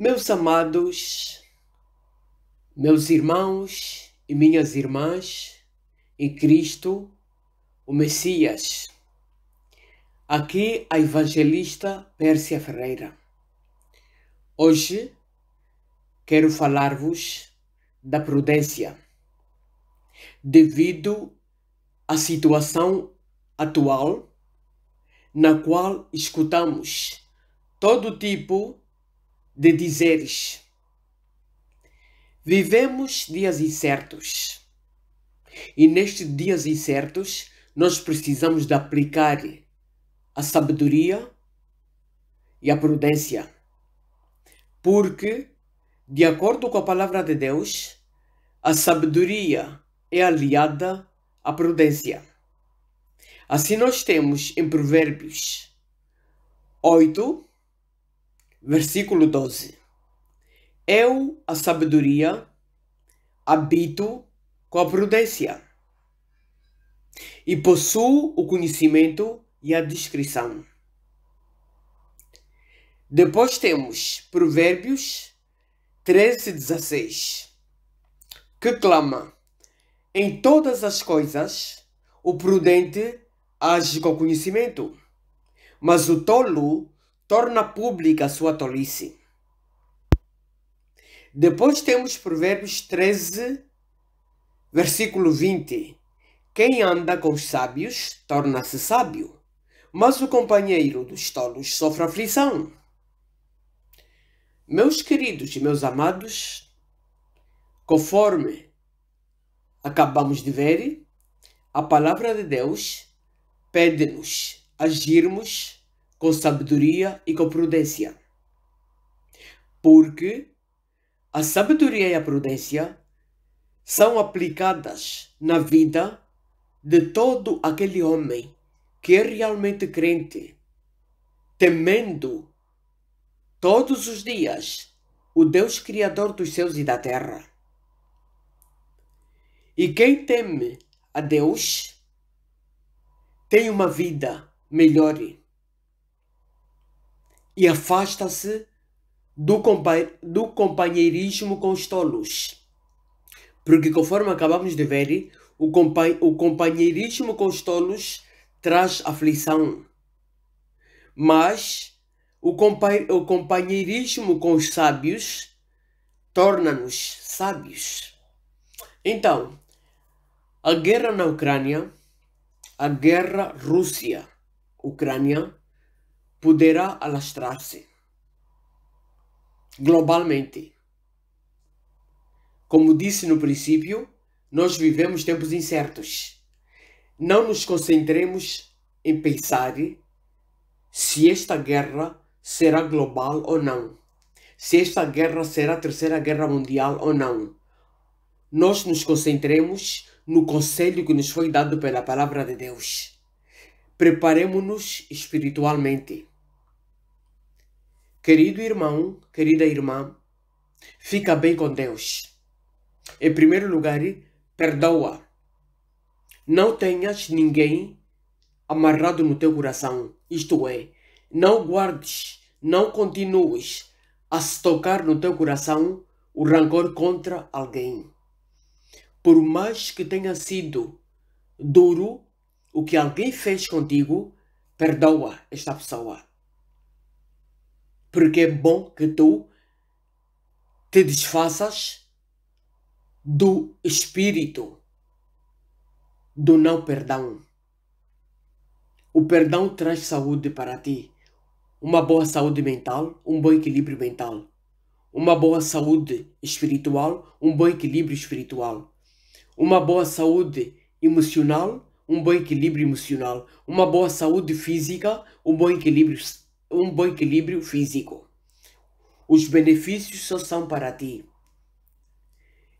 Meus amados, meus irmãos e minhas irmãs, em Cristo, o Messias. Aqui a evangelista Pérsia Ferreira. Hoje quero falar-vos da prudência, devido à situação atual na qual escutamos todo tipo de de dizeres: Vivemos dias incertos. E nestes dias incertos, nós precisamos de aplicar a sabedoria e a prudência. Porque, de acordo com a palavra de Deus, a sabedoria é aliada à prudência. Assim nós temos em Provérbios 8, Versículo 12. Eu, a sabedoria, habito com a prudência e possuo o conhecimento e a discrição. Depois temos Provérbios 13, 16, que clama: Em todas as coisas, o prudente age com conhecimento, mas o tolo torna pública a sua tolice. Depois temos Provérbios 13, versículo 20. Quem anda com os sábios torna-se sábio, mas o companheiro dos tolos sofre aflição. Meus queridos e meus amados, conforme acabamos de ver, a palavra de Deus pede-nos agirmos com sabedoria e com prudência. Porque a sabedoria e a prudência são aplicadas na vida de todo aquele homem que é realmente crente, temendo todos os dias o Deus Criador dos céus e da terra. E quem teme a Deus tem uma vida melhor e afasta-se do, compa do companheirismo com os tolos. Porque, conforme acabamos de ver, o, compa o companheirismo com os tolos traz aflição. Mas o, compa o companheirismo com os sábios torna-nos sábios. Então, a guerra na Ucrânia, a guerra Rússia-Ucrânia, poderá alastrar-se globalmente. Como disse no princípio, nós vivemos tempos incertos. Não nos concentremos em pensar se esta guerra será global ou não, se esta guerra será a terceira guerra mundial ou não. Nós nos concentremos no conselho que nos foi dado pela palavra de Deus preparemos-nos espiritualmente. Querido irmão, querida irmã, fica bem com Deus. Em primeiro lugar, perdoa. Não tenhas ninguém amarrado no teu coração, isto é, não guardes, não continues a se tocar no teu coração o rancor contra alguém. Por mais que tenha sido duro o que alguém fez contigo, perdoa esta pessoa. Porque é bom que tu te desfaças do espírito do não perdão. O perdão traz saúde para ti, uma boa saúde mental, um bom equilíbrio mental, uma boa saúde espiritual, um bom equilíbrio espiritual, uma boa saúde emocional um bom equilíbrio emocional, uma boa saúde física, um bom equilíbrio, um bom equilíbrio físico. Os benefícios só são para ti.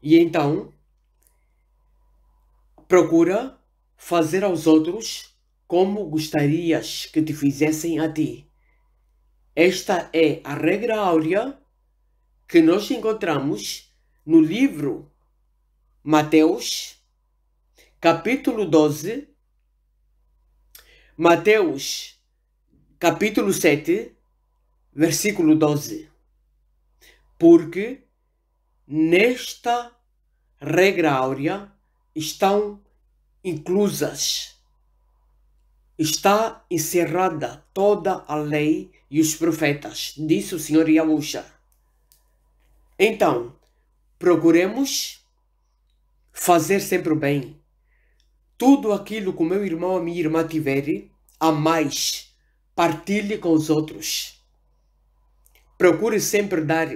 E então, procura fazer aos outros como gostarias que te fizessem a ti. Esta é a regra áurea que nós encontramos no livro Mateus capítulo 12, Mateus, capítulo 7, versículo 12. Porque nesta regra áurea estão inclusas, está encerrada toda a lei e os profetas, disse o Senhor Yahusha. Então, procuremos fazer sempre o bem, tudo aquilo que o meu irmão ou a minha irmã tiverem, a mais, partilhe com os outros. Procure sempre dar,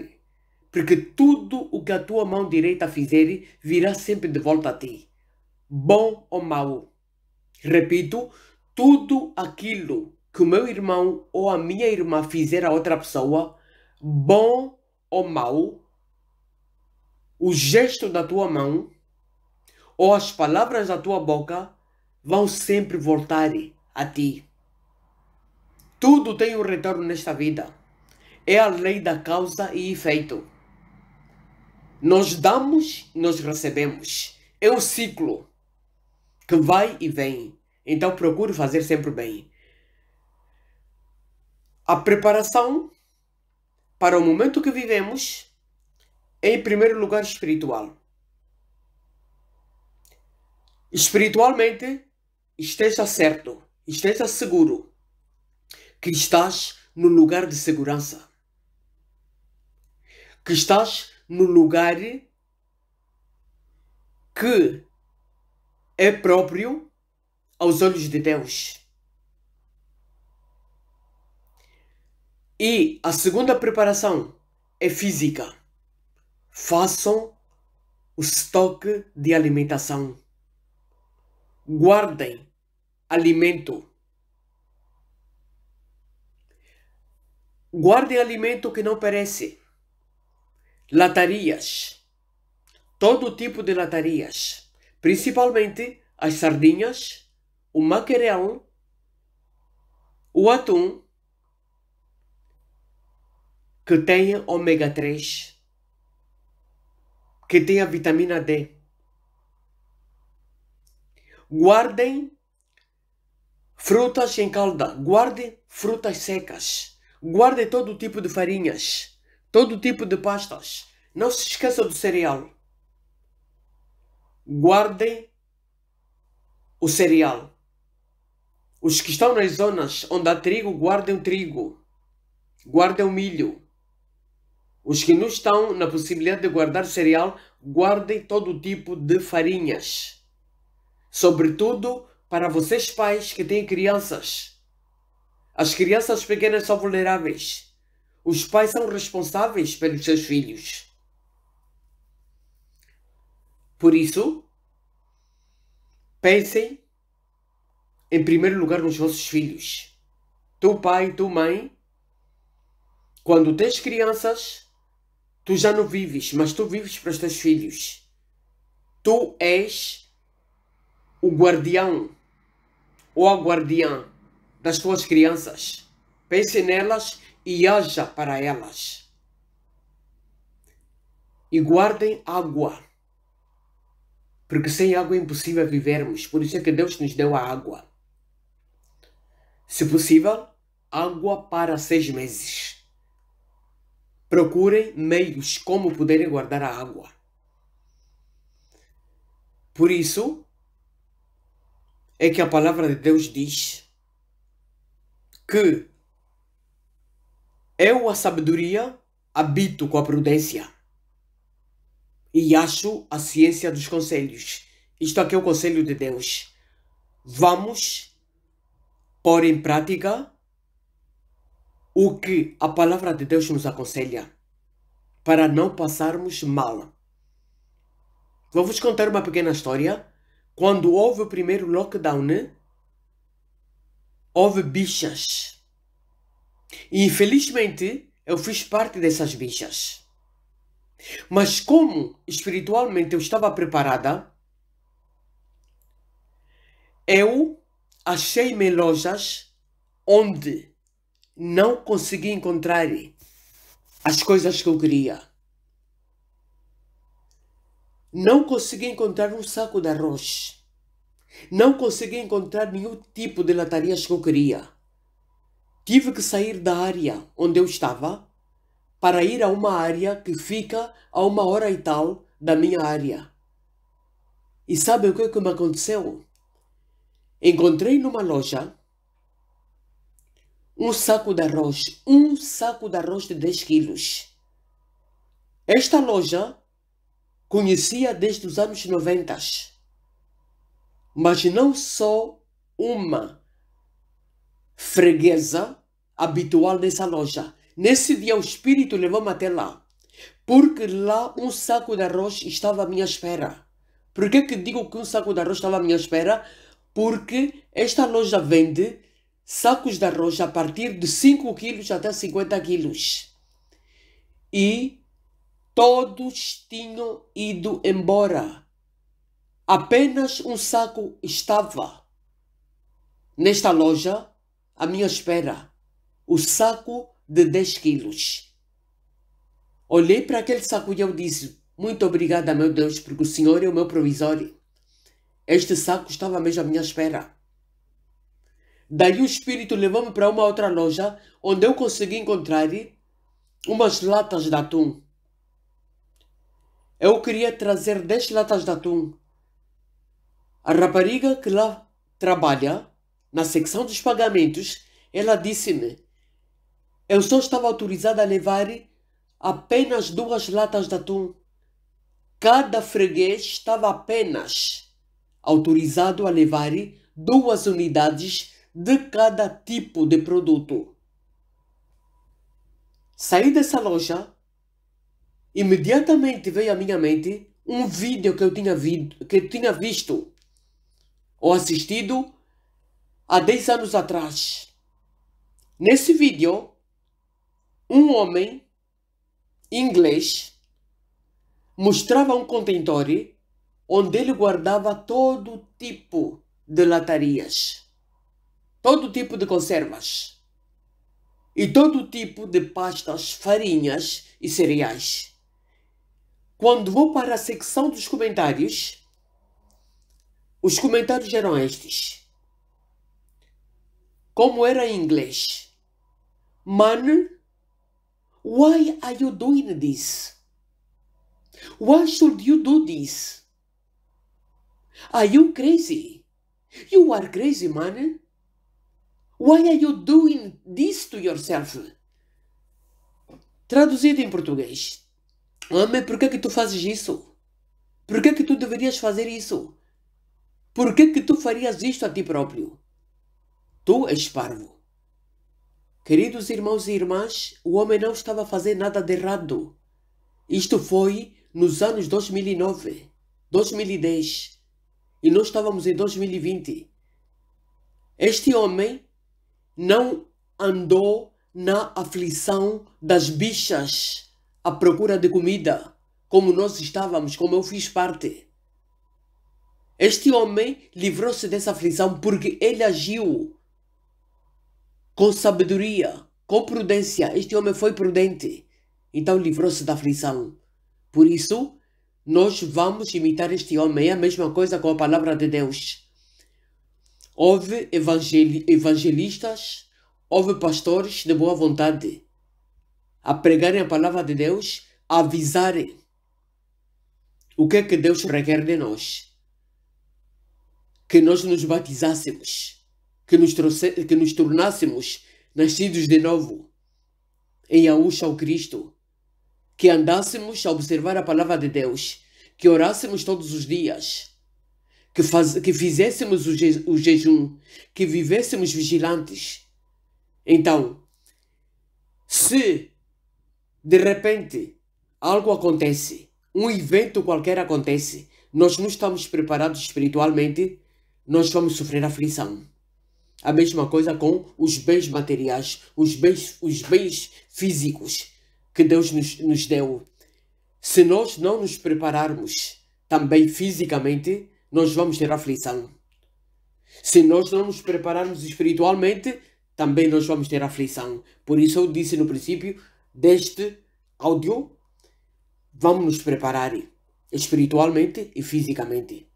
porque tudo o que a tua mão direita fizer virá sempre de volta a ti, bom ou mau. Repito, tudo aquilo que o meu irmão ou a minha irmã fizer a outra pessoa, bom ou mau, o gesto da tua mão ou as palavras da tua boca vão sempre voltar a ti. Tudo tem um retorno nesta vida. É a lei da causa e efeito. Nós damos, nós recebemos. É um ciclo que vai e vem. Então procure fazer sempre bem. A preparação para o momento que vivemos é, em primeiro lugar, espiritual. Espiritualmente, esteja certo, esteja seguro que estás no lugar de segurança, que estás no lugar que é próprio aos olhos de Deus. E a segunda preparação é física. Façam o estoque de alimentação guardem alimento. Guardem alimento que não perece. Latarias. Todo tipo de latarias. Principalmente as sardinhas, o maquereão, o atum, que tenha ômega 3, que tenha vitamina D Guardem frutas em calda, guardem frutas secas, guardem todo tipo de farinhas, todo tipo de pastas. Não se esqueçam do cereal. Guardem o cereal. Os que estão nas zonas onde há trigo, guardem o trigo. Guardem o milho. Os que não estão na possibilidade de guardar cereal, guardem todo tipo de farinhas sobretudo para vocês pais que têm crianças. As crianças pequenas são vulneráveis. Os pais são responsáveis pelos seus filhos. Por isso, pensem em primeiro lugar nos vossos filhos. Tu pai, tu mãe, quando tens crianças, tu já não vives, mas tu vives para os teus filhos. Tu és o guardião ou a guardiã das tuas crianças. Pense nelas e haja para elas. E guardem água. Porque sem água é impossível vivermos. Por isso é que Deus nos deu a água. Se possível, água para seis meses. Procurem meios como poderem guardar a água. Por isso, é que a palavra de Deus diz que eu, a sabedoria, habito com a prudência e acho a ciência dos conselhos. Isto aqui é o conselho de Deus. Vamos pôr em prática o que a palavra de Deus nos aconselha para não passarmos mal. Vou vos contar uma pequena história quando houve o primeiro lockdown, né, houve bichas. E infelizmente eu fiz parte dessas bichas. Mas como espiritualmente eu estava preparada, eu achei-me lojas onde não consegui encontrar as coisas que eu queria não consegui encontrar um saco de arroz. Não consegui encontrar nenhum tipo de latarias que eu queria. Tive que sair da área onde eu estava para ir a uma área que fica a uma hora e tal da minha área. E sabe o que, é que me aconteceu? Encontrei numa loja um saco de arroz, um saco de arroz de 10 quilos. Esta loja conhecia desde os anos 90, mas não sou uma freguesa habitual dessa loja. Nesse dia o espírito levou-me até lá, porque lá um saco de arroz estava à minha espera. Por que, que digo que um saco de arroz estava à minha espera? Porque esta loja vende sacos de arroz a partir de 5 quilos até 50 quilos. E Todos tinham ido embora. Apenas um saco estava. Nesta loja, à minha espera, o saco de 10 quilos. Olhei para aquele saco e eu disse: Muito obrigada, meu Deus, porque o Senhor é o meu provisório. Este saco estava mesmo à minha espera. Daí o espírito levou-me para uma outra loja, onde eu consegui encontrar umas latas de atum. Eu queria trazer 10 latas de atum. A rapariga que lá trabalha, na secção dos pagamentos, ela disse-me: Eu só estava autorizada a levar apenas duas latas de atum. Cada freguês estava apenas autorizado a levar duas unidades de cada tipo de produto. Saí dessa loja imediatamente veio à minha mente um vídeo que eu tinha, vi, que eu tinha visto ou assistido há 10 anos atrás. Nesse vídeo, um homem inglês mostrava um contentor onde ele guardava todo tipo de latarias, todo tipo de conservas e todo tipo de pastas, farinhas e cereais. Quando vou para a secção dos comentários, os comentários eram estes. Como era em inglês? Man, why are you doing this? Why should you do this? Are you crazy? You are crazy, man. Why are you doing this to yourself? Traduzido em português. Amém. por que que tu fazes isso? Por que que tu deverias fazer isso? Por que que tu farias isto a ti próprio? Tu és parvo. Queridos irmãos e irmãs, o homem não estava a fazer nada de errado. Isto foi nos anos 2009, 2010 e nós estávamos em 2020. Este homem não andou na aflição das bichas à procura de comida, como nós estávamos, como eu fiz parte. Este homem livrou-se dessa aflição porque ele agiu com sabedoria, com prudência. Este homem foi prudente, então livrou-se da aflição. Por isso, nós vamos imitar este homem. É a mesma coisa com a palavra de Deus. Houve evangel evangelistas, houve pastores de boa vontade a pregarem a palavra de Deus, a avisarem o que é que Deus requer de nós. Que nós nos batizássemos, que nos, trouxe, que nos tornássemos nascidos de novo em Aúcha ao Cristo, que andássemos a observar a palavra de Deus, que orássemos todos os dias, que, faz, que fizéssemos o, je, o jejum, que vivêssemos vigilantes. Então, se de repente, algo acontece, um evento qualquer acontece, nós não estamos preparados espiritualmente, nós vamos sofrer aflição. A mesma coisa com os bens materiais, os bens, os bens físicos que Deus nos, nos deu. Se nós não nos prepararmos também fisicamente, nós vamos ter aflição. Se nós não nos prepararmos espiritualmente, também nós vamos ter aflição. Por isso eu disse no princípio deste áudio, vamos nos preparar espiritualmente e fisicamente.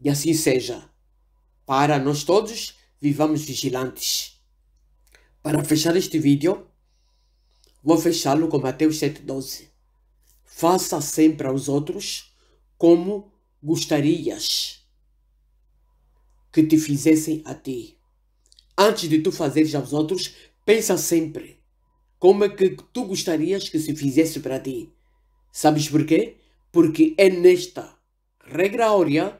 E assim seja. Para nós todos, vivamos vigilantes. Para fechar este vídeo, vou fechá-lo com Mateus 7,12. Faça sempre aos outros como gostarias que te fizessem a ti. Antes de tu fazeres aos outros, pensa sempre como é que tu gostarias que se fizesse para ti. Sabes porquê? Porque é nesta regra áurea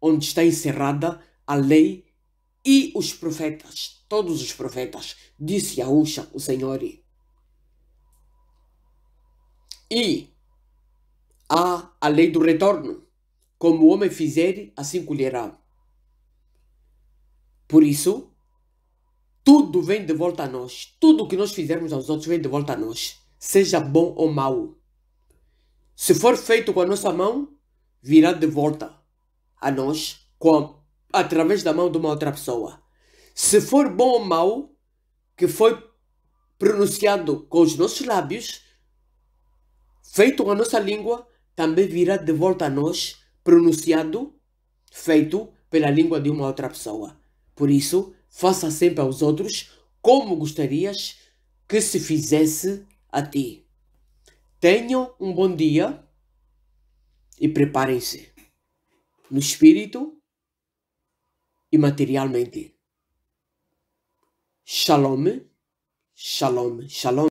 onde está encerrada a lei e os profetas, todos os profetas, disse Yahusha, o Senhor. E há a lei do retorno. Como o homem fizer, assim colherá. Por isso, tudo vem de volta a nós. Tudo que nós fizermos aos outros vem de volta a nós. Seja bom ou mau. Se for feito com a nossa mão, virá de volta a nós com a, através da mão de uma outra pessoa. Se for bom ou mau, que foi pronunciado com os nossos lábios, feito com a nossa língua, também virá de volta a nós, pronunciado, feito pela língua de uma outra pessoa. Por isso, Faça sempre aos outros como gostarias que se fizesse a ti. Tenham um bom dia e preparem-se no espírito e materialmente. Shalom, shalom, shalom.